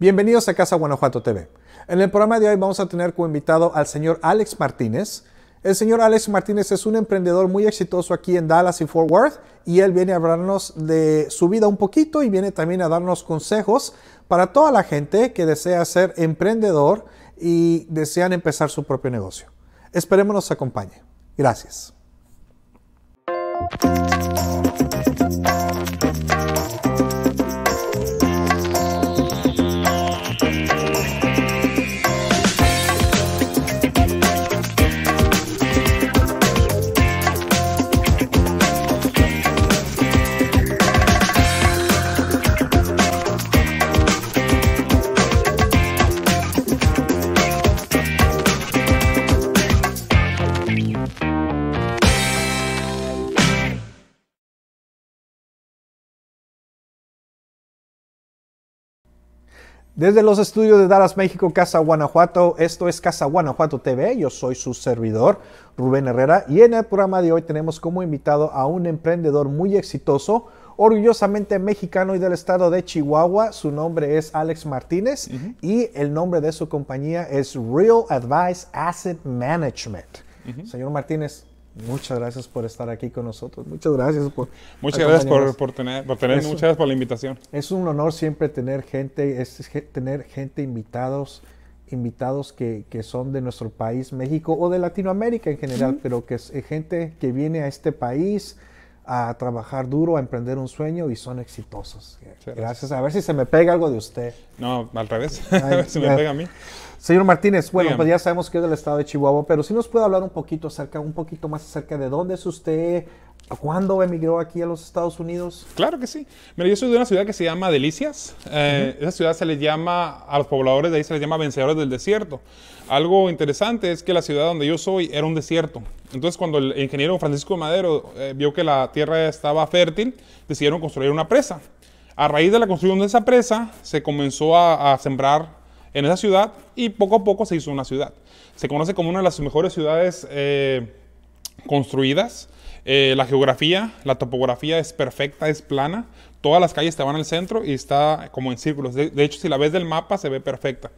Bienvenidos a Casa Guanajuato TV. En el programa de hoy vamos a tener como invitado al señor Alex Martínez. El señor Alex Martínez es un emprendedor muy exitoso aquí en Dallas y Fort Worth y él viene a hablarnos de su vida un poquito y viene también a darnos consejos para toda la gente que desea ser emprendedor y desean empezar su propio negocio. Esperemos nos acompañe. Gracias. Desde los estudios de Dallas, México, Casa Guanajuato, esto es Casa Guanajuato TV, yo soy su servidor Rubén Herrera y en el programa de hoy tenemos como invitado a un emprendedor muy exitoso, orgullosamente mexicano y del estado de Chihuahua, su nombre es Alex Martínez y el nombre de su compañía es Real Advice Asset Management. Señor Martínez, Muchas gracias por estar aquí con nosotros. Muchas gracias por. Muchas gracias por, tener, tener muchas por la invitación. Es un honor siempre tener gente, es, tener gente invitados, invitados que, son de nuestro país, México o de Latinoamérica en general, pero que es eh, gente que viene a este país a trabajar duro, a emprender un sueño y son exitosos. Gracias. A ver si se me pega algo de usted. No, al revés. a ver si me pega a mí. Señor Martínez, bueno, pues ya sabemos que es del estado de Chihuahua, pero si nos puede hablar un poquito acerca, un poquito más acerca de dónde es usted, cuándo emigró aquí a los Estados Unidos. Claro que sí. Mira, yo soy de una ciudad que se llama Delicias. Eh, esa ciudad se le llama, a los pobladores de ahí se les llama vencedores del desierto. Algo interesante es que la ciudad donde yo soy era un desierto. Entonces, cuando el ingeniero Francisco Madero eh, vio que la tierra estaba fértil, decidieron construir una presa. A raíz de la construcción de esa presa, se comenzó a sembrar en esa ciudad y poco a poco se hizo una ciudad. Se conoce como una de las mejores ciudades eh, construidas. Eh, la geografía, la topografía es perfecta, es plana. Todas las calles te van al centro y está como en círculos. De, de hecho, si la ves del mapa, se ve perfecta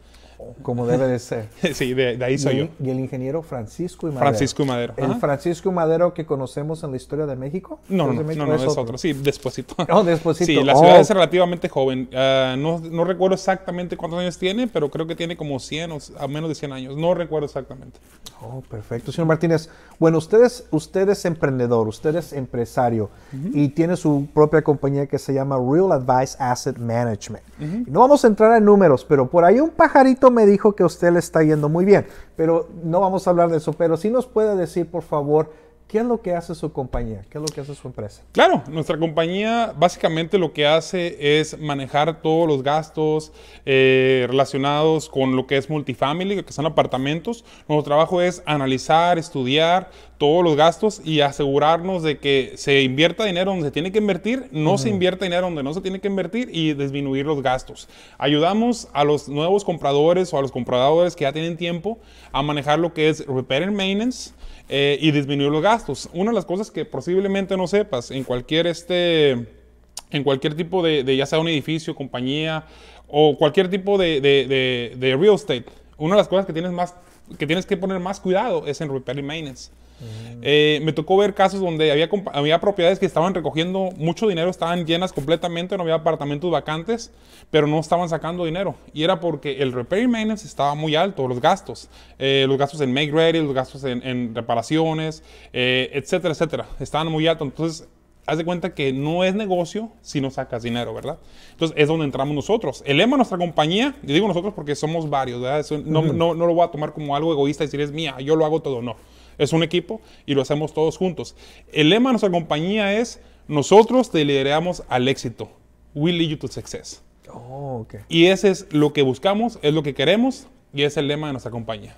como debe de ser. sí, de, ahí soy y, yo. Y el ingeniero Francisco y Madero. Francisco y Madero. ¿El Francisco Madero que conocemos en la historia de México? No, no, no, es, otro. Sí, despuesito. No, oh, Sí, la ciudad oh. es relativamente joven. Ah, no, recuerdo exactamente cuántos años tiene, pero creo que tiene como 100 o a menos de 100 años. No recuerdo exactamente. Oh, perfecto. Señor Martínez, bueno, ustedes, usted es emprendedor, usted es empresario y tiene su propia compañía que se llama Real Advice Asset Management. No vamos a entrar en números, pero por ahí un pajarito me dijo que a usted le está yendo muy bien. Pero no vamos a hablar de eso, pero si nos puede decir, por favor, ¿Qué es lo que hace su compañía? ¿Qué es lo que hace su empresa? Claro, nuestra compañía básicamente lo que hace es manejar todos los gastos eh, relacionados con lo que es multifamily, que son apartamentos. Nuestro trabajo es analizar, estudiar todos los gastos y asegurarnos de que se invierta dinero donde se tiene que invertir, no se invierta dinero donde no se tiene que invertir y disminuir los gastos. Ayudamos a los nuevos compradores o a los compradores que ya tienen tiempo a manejar lo que es repair and maintenance eh, y disminuir los gastos. Una de las cosas que posiblemente no sepas en cualquier este en cualquier tipo de, ya sea un edificio, compañía o cualquier tipo de, real estate, una de las cosas que tienes, más, que tienes que poner más cuidado es en repair and maintenance. Mm. Eh, me tocó ver casos donde había, propiedades que estaban recogiendo mucho dinero, estaban llenas completamente, no había apartamentos vacantes, pero no estaban sacando dinero. Y era porque el repair y maintenance estaba muy alto, los gastos, eh, los gastos en make ready, los gastos en, reparaciones, eh, etcétera, etcétera, estaban muy altos. Entonces, haz de cuenta que no es negocio si no sacas dinero, ¿verdad? Entonces es donde entramos nosotros. El lema de nuestra compañía, yo digo nosotros porque somos varios, ¿verdad? no, no, no, lo voy a tomar como algo egoísta y decir es mía, yo lo hago todo, no es un equipo y lo hacemos todos juntos. El lema de nuestra compañía es, nosotros te lideramos al éxito. We lead you to success. Oh, y ese es lo que buscamos, es lo que queremos y es el lema de nuestra compañía.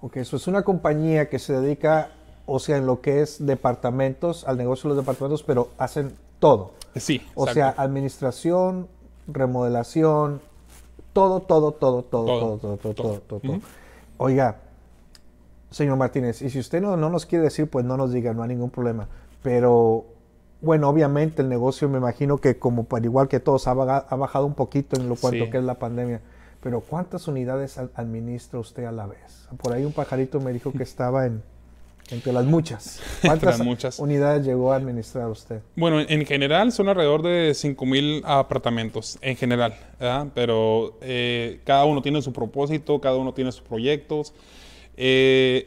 Ok, eso es una compañía que se dedica, o sea, en lo que es departamentos, al negocio de los departamentos, pero hacen todo. Sí. O sea, administración, remodelación, todo, todo, todo, todo, todo, todo, todo, todo, Oiga, señor Martínez. Y si usted no, no nos quiere decir, pues no nos diga, no hay ningún problema. Pero bueno, obviamente el negocio me imagino que como para igual que todos ha, bajado un poquito en lo cuanto que es la pandemia. Pero ¿cuántas unidades administra usted a la vez? Por ahí un pajarito me dijo que estaba en entre las muchas. ¿Cuántas unidades llegó a administrar usted? Bueno, en general son alrededor de 5.000 apartamentos, en general, ¿verdad? pero eh, cada uno tiene su propósito, cada uno tiene sus proyectos. Eh,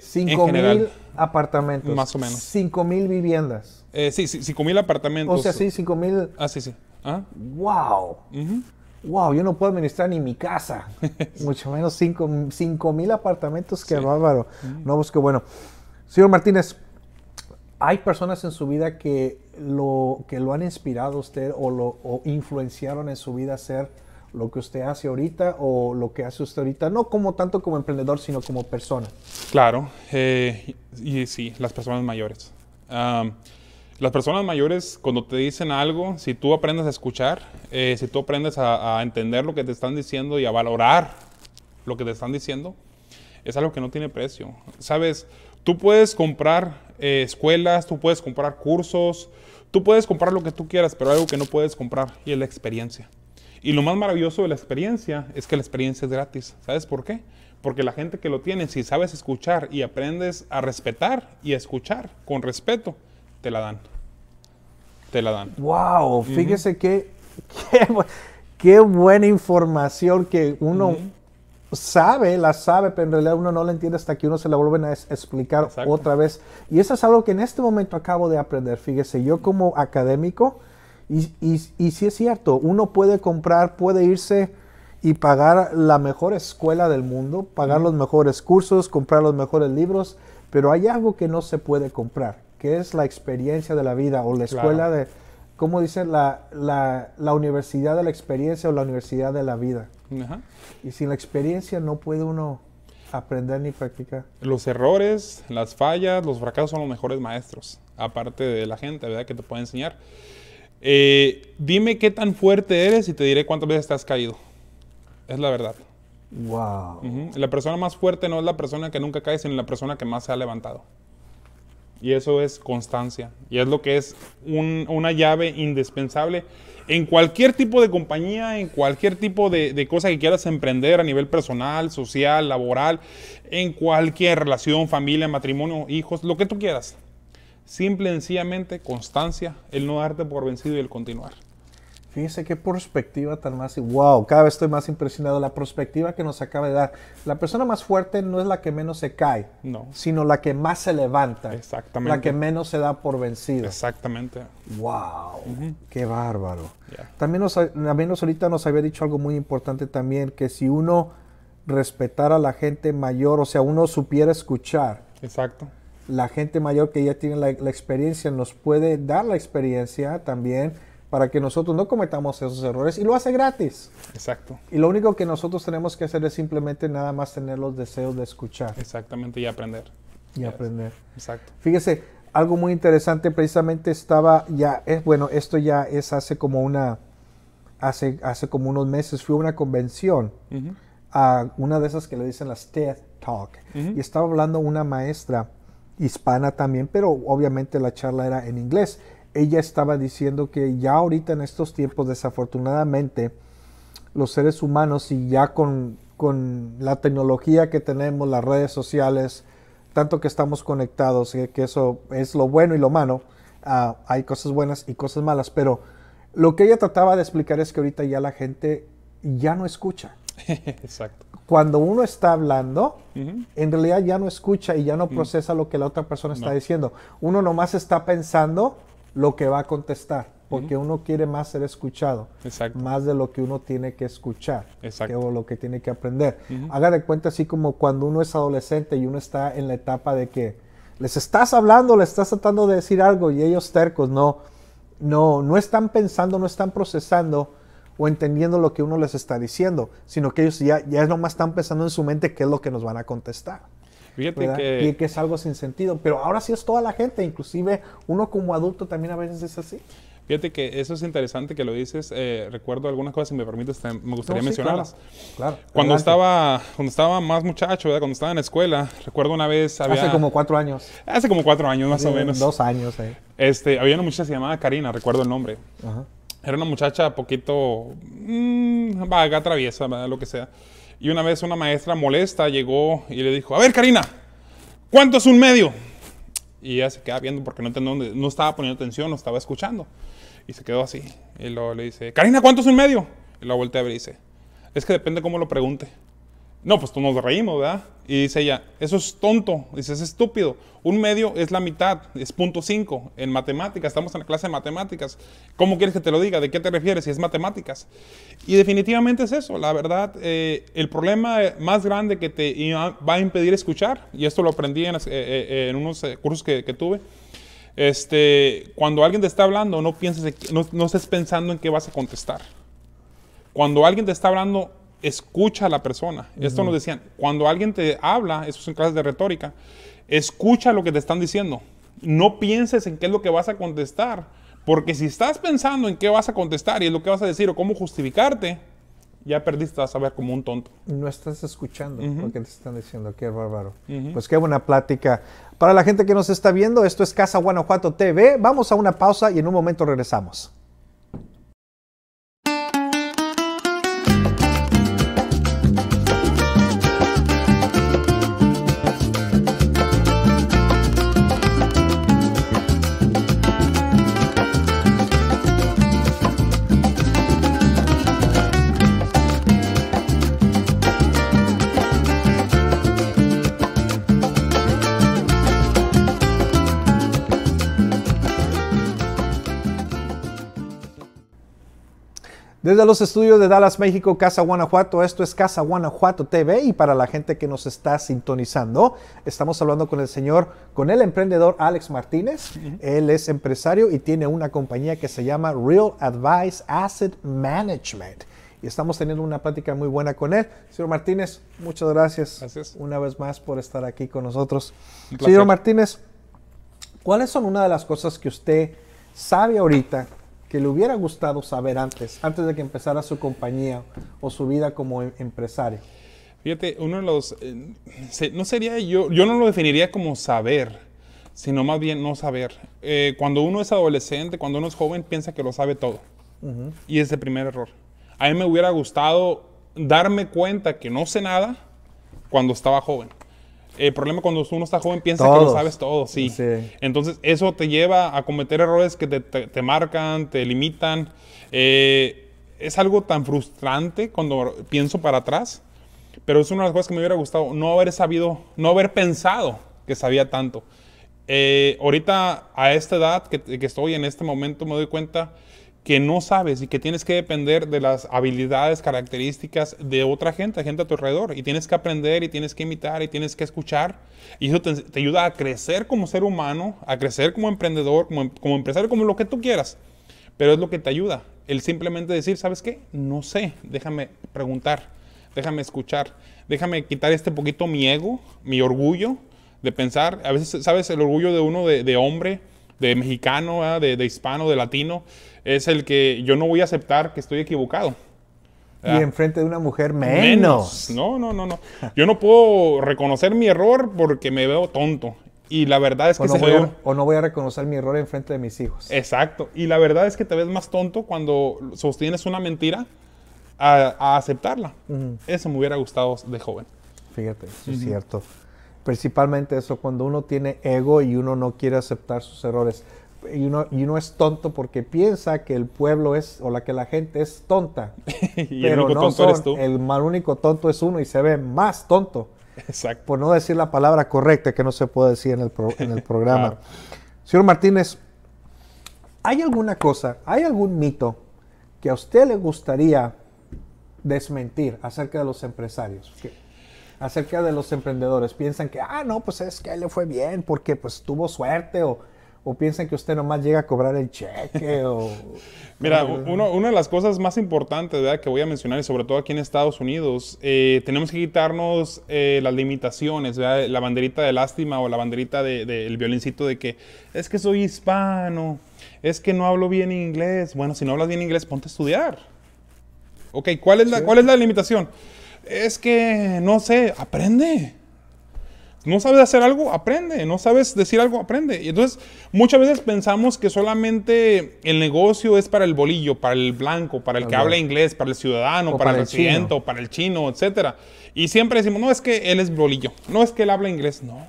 mil apartamentos. Más o menos. mil viviendas. Eh, sí, 5 mil apartamentos. O sea, sí, mil Ah, sí, sí. ¡Wow! Ah. ¡Wow! Yo no puedo administrar ni mi casa. Mucho menos 5 cinco, apartamentos. ¡Qué bárbaro! No, pues bueno. Señor Martínez, hay personas en su vida que lo, que lo han inspirado usted o lo o influenciaron en su vida a ser lo que usted hace ahorita o lo que hace usted ahorita, no como tanto como emprendedor, sino como persona. Claro, eh, y, sí, las personas mayores. las personas mayores, cuando te dicen algo, si tú aprendes a escuchar, eh, si tú aprendes a, entender lo que te están diciendo y a valorar lo que te están diciendo, es algo que no tiene precio. Sabes, tú puedes comprar eh, escuelas, tú puedes comprar cursos, tú puedes comprar lo que tú quieras, pero algo que no puedes comprar y es la experiencia. Y lo más maravilloso de la experiencia es que la experiencia es gratis. ¿Sabes por qué? Porque la gente que lo tiene, si sabes escuchar y aprendes a respetar y a escuchar con respeto, te la dan. Te la dan. ¡Wow! Fíjese qué, qué, buena información que uno sabe, la sabe, pero en realidad uno no la entiende hasta que uno se la vuelven a explicar otra vez. Y eso es algo que en este momento acabo de aprender. Fíjese, yo como académico, y, y, sí es cierto, uno puede comprar, puede irse y pagar la mejor escuela del mundo, pagar los mejores cursos, comprar los mejores libros, pero hay algo que no se puede comprar, que es la experiencia de la vida o la escuela de, ¿cómo dicen? La, universidad de la experiencia o la universidad de la vida. Y sin la experiencia no puede uno aprender ni practicar. Los errores, las fallas, los fracasos son los mejores maestros, aparte de la gente, ¿verdad? Que te puede enseñar. Eh, dime qué tan fuerte eres y te diré cuántas veces te has caído. Es la verdad. La persona más fuerte no es la persona que nunca cae, sino la persona que más se ha levantado. Y eso es constancia. Y es lo que es una llave indispensable en cualquier tipo de compañía, en cualquier tipo de, cosa que quieras emprender a nivel personal, social, laboral, en cualquier relación, familia, matrimonio, hijos, lo que tú quieras. Simple y sencillamente constancia, el no darte por vencido y el continuar. Fíjese qué perspectiva tan más. ¡Wow! Cada vez estoy más impresionado. La perspectiva que nos acaba de dar. La persona más fuerte no es la que menos se cae, no. sino la que más se levanta. Exactamente. La que menos se da por vencido. Exactamente. ¡Wow! ¡Qué bárbaro! También, nos, mí nos ahorita nos había dicho algo muy importante también: que si uno respetara a la gente mayor, o sea, uno supiera escuchar. Exacto la gente mayor que ya tiene la, experiencia nos puede dar la experiencia también para que nosotros no cometamos esos errores y lo hace gratis. Exacto. Y lo único que nosotros tenemos que hacer es simplemente nada más tener los deseos de escuchar. Exactamente, y aprender. Y aprender. Exacto. Fíjese, algo muy interesante precisamente estaba ya, es, eh, bueno, esto ya es hace como una, hace, hace como unos meses, fue una convención, a una de esas que le dicen las TED Talk, y estaba hablando una maestra hispana también, pero obviamente la charla era en inglés. Ella estaba diciendo que ya ahorita en estos tiempos, desafortunadamente, los seres humanos y ya con, la tecnología que tenemos, las redes sociales, tanto que estamos conectados, que, eh, que eso es lo bueno y lo malo, ah, hay cosas buenas y cosas malas, pero lo que ella trataba de explicar es que ahorita ya la gente ya no escucha. Exacto cuando uno está hablando, en realidad ya no escucha y ya no procesa lo que la otra persona está diciendo. Uno nomás está pensando lo que va a contestar, porque uno quiere más ser escuchado, más de lo que uno tiene que escuchar o lo que tiene que aprender. Haga cuenta así como cuando uno es adolescente y uno está en la etapa de que les estás hablando, les estás tratando de decir algo y ellos tercos, no, no, no están pensando, no están procesando o entendiendo lo que uno les está diciendo, sino que ellos ya, ya nomás están pensando en su mente qué es lo que nos van a contestar. Fíjate que... Y que es algo sin sentido, pero ahora sí es toda la gente, inclusive uno como adulto también a veces es así. Fíjate que eso es interesante que lo dices. Eh, recuerdo algunas cosas, si me permites, me gustaría mencionarlas. Claro, cuando, estaba, cuando estaba más muchacho, cuando estaba en la escuela, recuerdo una vez había... Hace como cuatro años. Hace como cuatro años, más o menos. Dos años, eh. Este, había una muchacha llamada Karina, recuerdo el nombre. Ajá. Era una muchacha poquito mm, vaga, traviesa, lo que sea. Y una vez una maestra molesta llegó y le dijo, a ver Karina, ¿cuánto es un medio? Y ella se queda viendo porque no, no estaba poniendo atención, no estaba escuchando. Y se quedó así. Y luego le dice, Karina, ¿cuánto es un medio? Y la voltea a ver y dice, es que depende cómo lo pregunte. No, pues tú nos reímos, ¿verdad? Y dice ella, eso es tonto, dice, es estúpido. Un medio es la mitad, es punto cinco. En matemáticas, estamos en la clase de matemáticas. ¿Cómo quieres que te lo diga? ¿De qué te refieres si es matemáticas? Y definitivamente es eso, la verdad, eh, el problema más grande que te va a impedir escuchar, y esto lo aprendí en, eh, eh, unos cursos que, tuve, este, cuando alguien te está hablando, no, pienses, no estés pensando en qué vas a contestar. Cuando alguien te está hablando, escucha a la persona. Esto nos decían, cuando alguien te habla, eso es en clases de retórica, escucha lo que te están diciendo. No pienses en qué es lo que vas a contestar, porque si estás pensando en qué vas a contestar y en lo que vas a decir o cómo justificarte, ya perdiste a saber como un tonto. No estás escuchando lo que te están diciendo, qué bárbaro. Pues qué buena plática. Para la gente que nos está viendo, esto es Casa Guanajuato TV. Vamos a una pausa y en un momento regresamos. Desde los estudios de Dallas, México, Casa Guanajuato, esto es Casa Guanajuato TV y para la gente que nos está sintonizando, estamos hablando con el señor, con el emprendedor Alex Martínez. Él es empresario y tiene una compañía que se llama Real Advice Asset Management. Y estamos teniendo una plática muy buena con él. Señor Martínez, muchas gracias, gracias. una vez más por estar aquí con nosotros. Señor Martínez, ¿cuáles son una de las cosas que usted sabe ahorita que le hubiera gustado saber antes, antes de que empezara su compañía o su vida como em, empresario? Fíjate, uno de los, eh, no sería yo, yo no lo definiría como saber, sino más bien no saber. Eh, cuando uno es adolescente, cuando uno es joven, piensa que lo sabe todo. Y es el primer error. A mí me hubiera gustado darme cuenta que no sé nada cuando estaba joven el problema cuando uno está joven piensa que lo sabes todo, sí. Entonces eso te lleva a cometer errores que te, marcan, te limitan. Eh, es algo tan frustrante cuando pienso para atrás, pero es una de las cosas que me hubiera gustado no haber sabido, no haber pensado que sabía tanto. Eh, ahorita a esta edad que estoy en este momento me doy cuenta que no sabes y que tienes que depender de las habilidades, características de otra gente, gente a tu alrededor. Y tienes que aprender y tienes que imitar y tienes que escuchar. Y eso te, ayuda a crecer como ser humano, a crecer como emprendedor, como, empresario, como lo que tú quieras. Pero es lo que te ayuda. El simplemente decir, ¿sabes qué? No sé, déjame preguntar, déjame escuchar, déjame quitar este poquito mi ego, mi orgullo de pensar. A veces, ¿sabes? El orgullo de uno de hombre de mexicano, de, hispano, de latino, es el que yo no voy a aceptar que estoy equivocado. Y ah. enfrente de una mujer menos. No, no, no, no. Yo no puedo reconocer mi error porque me veo tonto. Y la verdad es que o no, voy a, o no voy a reconocer mi error enfrente de mis hijos. Exacto. Y la verdad es que te ves más tonto cuando sostienes una mentira a, aceptarla. Eso me hubiera gustado de joven. Fíjate, es cierto principalmente eso, cuando uno tiene ego y uno no quiere aceptar sus errores. Y uno, y es tonto porque piensa que el pueblo es, o la que la gente es tonta. pero el no tonto eres tú. El mal único tonto es uno y se ve más tonto. Exacto. Por no decir la palabra correcta que no se puede decir en el, en el programa. Señor Martínez, ¿hay alguna cosa, hay algún mito que a usted le gustaría desmentir acerca de los empresarios? acerca de los emprendedores. Piensan que, ah, no, pues es que él le fue bien porque pues tuvo suerte o, o piensan que usted nomás llega a cobrar el cheque o... Mira, una de las cosas más importantes ¿verdad? que voy a mencionar, y sobre todo aquí en Estados Unidos, eh, tenemos que quitarnos eh, las limitaciones, ¿verdad? la banderita de lástima o la banderita del de, de, violincito de que es que soy hispano, es que no hablo bien inglés. Bueno, si no hablas bien inglés, ponte a estudiar. Ok, ¿cuál es la, ¿cuál es la limitación? es que, no sé, aprende. No sabes hacer algo, aprende. No sabes decir algo, aprende. Y entonces, muchas veces pensamos que solamente el negocio es para el bolillo, para el blanco, para el que habla inglés, para el ciudadano, para, el residente, para el chino, etc. Y siempre decimos, no, es que él es bolillo. No es que él habla inglés. No.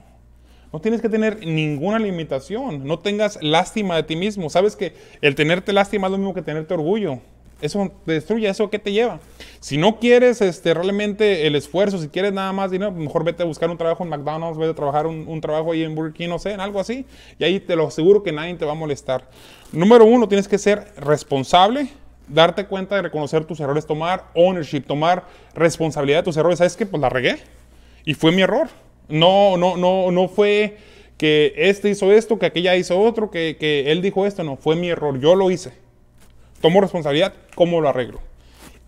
No tienes que tener ninguna limitación. No tengas lástima de ti mismo. Sabes que el tenerte lástima es lo mismo que tenerte orgullo. Eso te destruye, eso qué te lleva. Si no quieres este, realmente el esfuerzo, si quieres nada más dinero, mejor vete a buscar un trabajo en McDonald's, vete a trabajar un, trabajo ahí en Burger King, no sé, en algo así. Y ahí te lo aseguro que nadie te va a molestar. Número uno, tienes que ser responsable darte cuenta de reconocer tus errores, tomar ownership, tomar responsabilidad de tus errores. ¿Sabes que Pues la regué y fue mi error. No, no, no, no fue que este hizo esto, que aquella hizo otro, que él dijo esto. No, fue mi error. Yo lo hice tomo responsabilidad, ¿cómo lo arreglo?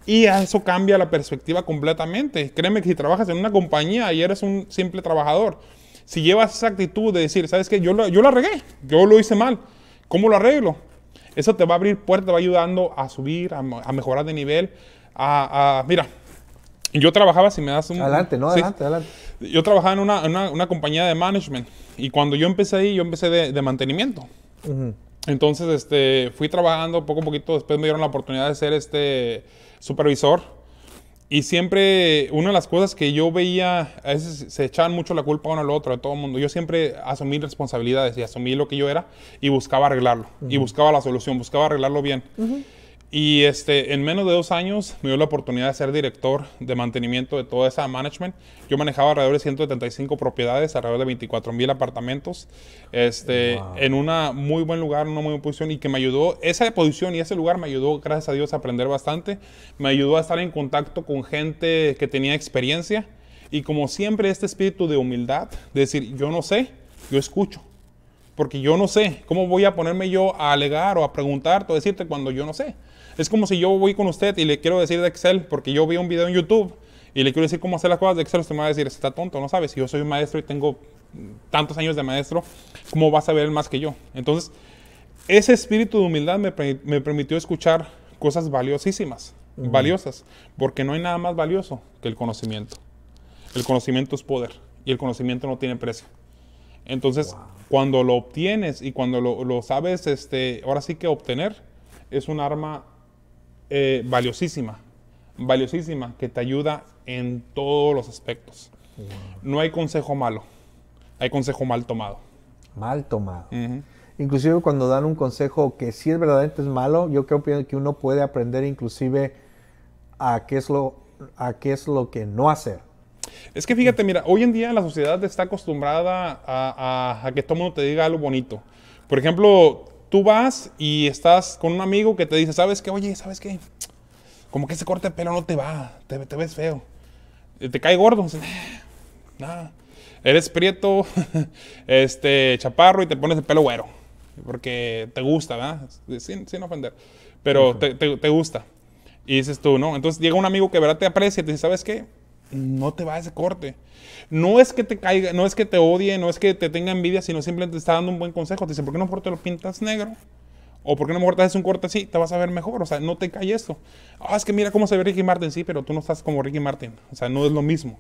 Y eso cambia la perspectiva completamente. Créeme que si trabajas en una compañía y eres un simple trabajador, si llevas esa actitud de decir, ¿sabes qué? Yo lo, yo lo arregué, yo lo hice mal, ¿cómo lo arreglo? Eso te va a abrir puertas, te va ayudando a subir, a, mejorar de nivel. A, mira, yo trabajaba, si me das un... Adelante, no, adelante, adelante. Yo trabajaba en una, compañía de management y cuando yo empecé ahí, yo empecé de, mantenimiento. Uh entonces, este, fui trabajando poco a poquito, después me dieron la oportunidad de ser este supervisor. Y siempre, una de las cosas que yo veía, a veces se echaban mucho la culpa uno al otro, de todo el mundo. Yo siempre asumí responsabilidades y asumí lo que yo era y buscaba arreglarlo. Y buscaba la solución, buscaba arreglarlo bien. Y este, en menos de dos años me dio la oportunidad de ser director de mantenimiento de toda esa management. Yo manejaba alrededor de 175 propiedades, alrededor de 24 mil apartamentos, este, en un muy buen lugar, una muy buena posición y que me ayudó, esa posición y ese lugar me ayudó, gracias a Dios, a aprender bastante. Me ayudó a estar en contacto con gente que tenía experiencia y como siempre este espíritu de humildad, de decir, yo no sé, yo escucho porque yo no sé, ¿cómo voy a ponerme yo a alegar o a preguntar o decirte cuando yo no sé? Es como si yo voy con usted y le quiero decir de Excel, porque yo vi un video en YouTube y le quiero decir cómo hacer las cosas de Excel, usted me va a decir, está tonto, no sabes, si yo soy un maestro y tengo tantos años de maestro, ¿cómo vas a ver más que yo? Entonces, ese espíritu de humildad me, permitió escuchar cosas valiosísimas, valiosas, porque no hay nada más valioso que el conocimiento. El conocimiento es poder y el conocimiento no tiene precio. Entonces, cuando lo obtienes y cuando lo, sabes, este, ahora sí que obtener, es un arma eh, valiosísima, valiosísima, que te ayuda en todos los aspectos. No hay consejo malo, hay consejo mal tomado. Mal tomado. Inclusive cuando dan un consejo que sí es verdaderamente es malo, yo creo que uno puede aprender inclusive a qué es lo, a qué es lo que no hacer. Es que fíjate, mira, hoy en día la sociedad está acostumbrada a, que todo mundo te diga algo bonito. Por ejemplo, tú vas y estás con un amigo que te dice, ¿sabes qué? Oye, ¿sabes qué? Como que ese corte de pelo no te va, te, ves feo. Eh, te cae gordo. Nada. Eres prieto, este, chaparro y te pones el pelo güero. Porque te gusta, ¿verdad? Sin, ofender. Pero te, gusta. Y dices tú, ¿no? Entonces llega un amigo que verdad te aprecia y te dice, ¿sabes qué? no te va a ese corte. No es que te caiga, no es que te odie, no es que te tenga envidia, sino simplemente te está dando un buen consejo. Te dice, ¿por qué no mejor te lo pintas negro? O ¿por qué no mejor te haces un corte así? Te vas a ver mejor. O sea, no te cae esto. Ah, es que mira cómo se ve Ricky Martin. Sí, pero tú no estás como Ricky Martin. O sea, no es lo mismo.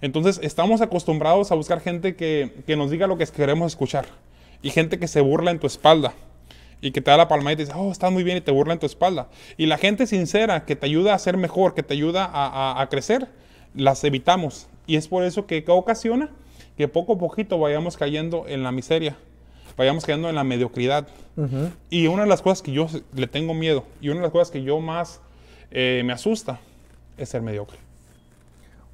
Entonces, estamos acostumbrados a buscar gente que, nos diga lo que queremos escuchar. Y gente que se burla en tu espalda y que te da la palma y te dice, oh, estás muy bien y te burla en tu espalda. Y la gente sincera que te ayuda a ser mejor, que te ayuda a crecer, las evitamos. Y es por eso que ocasiona que poco a poquito vayamos cayendo en la miseria, vayamos cayendo en la mediocridad. Y una de las cosas que yo le tengo miedo y una de las cosas que yo más eh, me asusta es ser mediocre.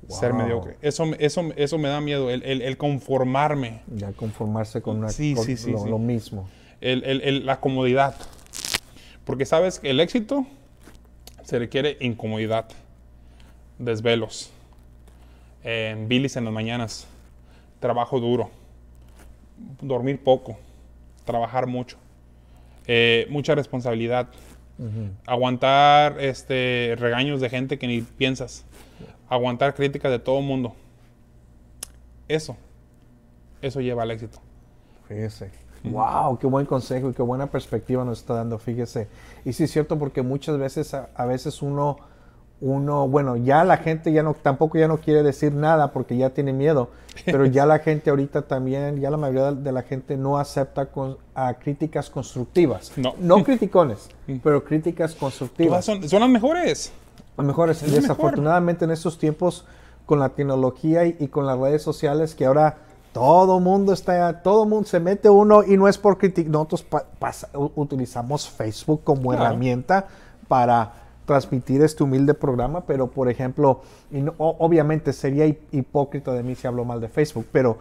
Ser mediocre. Eso, eso, eso me da miedo, el, conformarme. Ya conformarse con, una, sí, sí, sí, lo, mismo. la comodidad. Porque sabes que el éxito se requiere incomodidad, desvelos, bilis en las mañanas, trabajo duro, dormir poco, trabajar mucho, eh, mucha responsabilidad, aguantar este, regaños de gente que ni piensas, aguantar críticas de todo el mundo. Eso, eso lleva al éxito. Fíjese. Wow, qué buen consejo y qué buena perspectiva nos está dando, fíjese. Y sí es cierto porque muchas veces, a veces uno uno, bueno, ya la gente ya no, tampoco ya no quiere decir nada porque ya tiene miedo, pero ya la gente ahorita también, ya la mayoría de la gente no acepta con, críticas constructivas. No. No criticones, pero críticas constructivas. Pues son, las mejores. Las mejores. Desafortunadamente en estos tiempos con la tecnología y, con las redes sociales que ahora todo mundo está, todo mundo se mete uno y no es por criticar, nosotros utilizamos Facebook como herramienta para transmitir este humilde programa, pero por ejemplo, obviamente sería hipócrita de mí si hablo mal de Facebook, pero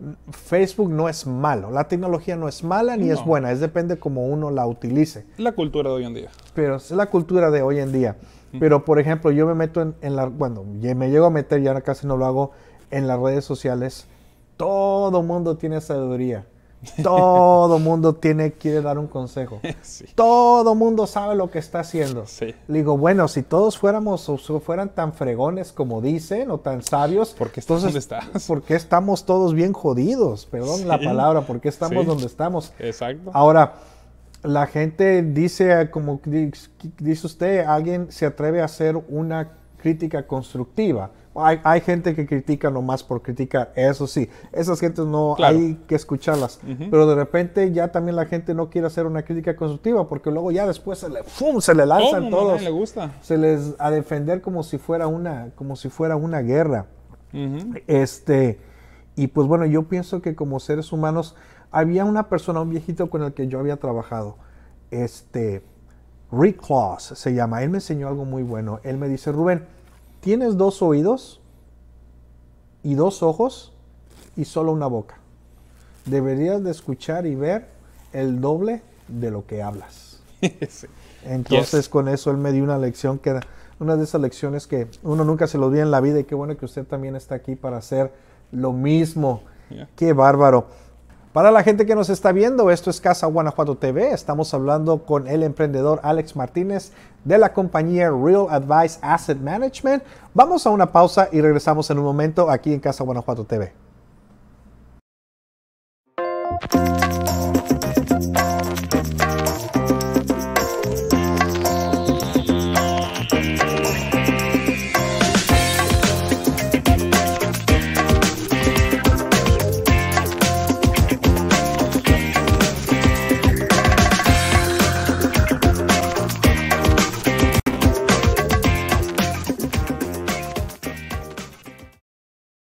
mm, Facebook no es malo, la tecnología no es mala ni es buena, es depende como uno la utilice. La cultura de hoy en día. Pero es la cultura de hoy en día. Pero por ejemplo, yo me meto en, la, bueno, me llego a meter, ya casi no lo hago, en las redes sociales. Todo mundo tiene sabiduría todo mundo quiere dar un consejo. Todo mundo sabe lo que está haciendo. Le digo, bueno, si todos fuéramos o fueran tan fregones como dicen o tan sabios, ¿por qué, entonces, estamos todos bien jodidos? Perdón la palabra, ¿por qué estamos donde estamos? Exacto. Ahora, la gente dice, como dice usted, alguien se atreve a hacer una crítica constructiva hay, gente que critica nomás por criticar, eso sí, esas gentes no hay que escucharlas, pero de repente ya también la gente no quiere hacer una crítica constructiva porque luego ya después se le, se le lanzan todos, se les a defender como si fuera una, como si fuera una guerra, este y pues bueno yo pienso que como seres humanos había una persona, un viejito con el que yo había trabajado, este Rick Claus se llama, él me enseñó algo muy bueno, él me dice Rubén tienes dos oídos y dos ojos y solo una boca. Deberías de escuchar y ver el doble de lo que hablas. Entonces con eso él me dio una lección que una de esas lecciones que uno nunca se lo dio en la vida y qué bueno que usted también está aquí para hacer lo mismo. Qué bárbaro. Para la gente que nos está viendo, esto es Casa Guanajuato TV. Estamos hablando con el emprendedor Alex Martínez de la compañía Real Advice Asset Management. Vamos a una pausa y regresamos en un momento aquí en Casa Guanajuato TV.